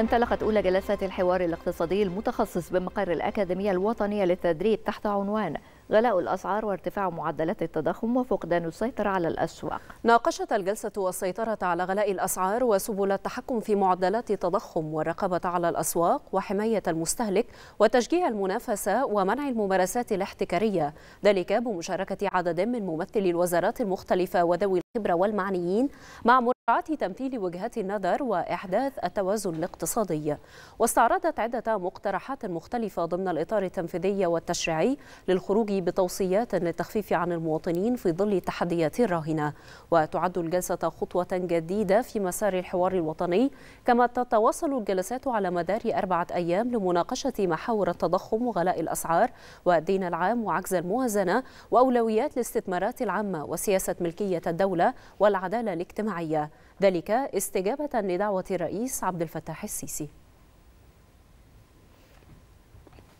انطلقت أولى جلسات الحوار الاقتصادي المتخصص بمقر الأكاديمية الوطنية للتدريب تحت عنوان غلاء الأسعار وارتفاع معدلات التضخم وفقدان السيطرة على الأسواق ناقشت الجلسة والسيطرة على غلاء الأسعار وسبل التحكم في معدلات التضخم والرقابة على الأسواق وحماية المستهلك وتشجيع المنافسة ومنع الممارسات الاحتكارية ذلك بمشاركة عدد من ممثلي الوزارات المختلفة وذوي الخبرة والمعنيين مع مراعاة تمثيل وجهات النظر وإحداث التوازن الاقتصادي واستعرضت عدة مقترحات مختلفة ضمن الإطار التنفيذي والتشريعي للخروج بتوصيات للتخفيف عن المواطنين في ظل التحديات الراهنة وتعد الجلسة خطوة جديدة في مسار الحوار الوطني كما تتواصل الجلسات على مدار أربعة أيام لمناقشة محاور التضخم وغلاء الأسعار والدين العام وعجز الموازنة وأولويات الاستثمارات العامة وسياسة ملكية الدولة والعدالة الاجتماعية ذلك استجابة لدعوة الرئيس عبد الفتاح السيسي